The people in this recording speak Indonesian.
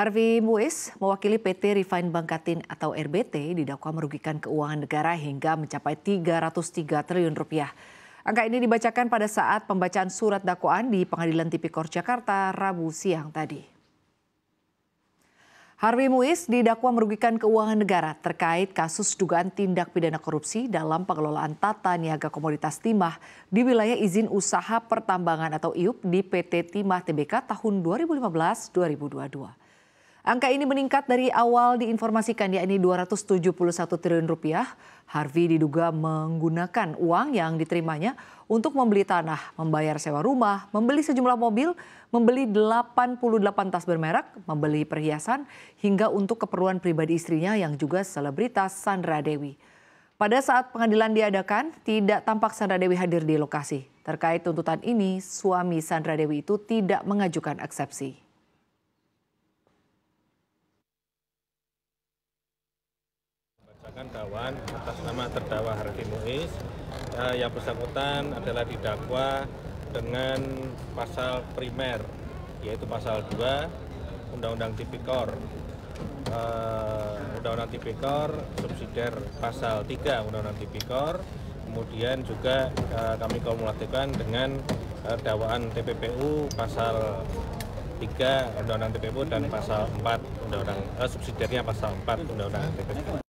Harvey Muis mewakili PT Refine Bangkatin atau RBT didakwa merugikan keuangan negara hingga mencapai 303 triliun rupiah. Angka ini dibacakan pada saat pembacaan surat dakwaan di Pengadilan Tipikor Jakarta Rabu siang tadi. Harvey Muis didakwa merugikan keuangan negara terkait kasus dugaan tindak pidana korupsi dalam pengelolaan tata niaga komoditas timah di wilayah izin usaha pertambangan atau IUP di PT Timah TBK tahun 2015-2022. Angka ini meningkat dari awal diinformasikan yakni 271 triliun rupiah. Harvey diduga menggunakan uang yang diterimanya untuk membeli tanah, membayar sewa rumah, membeli sejumlah mobil, membeli 88 tas bermerek, membeli perhiasan, hingga untuk keperluan pribadi istrinya yang juga selebritas Sandra Dewi. Pada saat pengadilan diadakan, tidak tampak Sandra Dewi hadir di lokasi. Terkait tuntutan ini, suami Sandra Dewi itu tidak mengajukan eksepsi. menyatakan dakwaan atas nama terdakwa Harvey Muiz uh, yang bersangkutan adalah didakwa dengan pasal primer yaitu pasal 2 Undang-Undang Tipikor undang eh, Undang-Undang Tipikor subsidiar pasal 3 Undang-Undang Tipikor kemudian juga uh, kami kumulatifkan dengan uh, dakwaan TPPU pasal 3 Undang-Undang TPPU dan pasal 4 Undang-Undang uh, subsidiarnya pasal 4 Undang-Undang TPPU.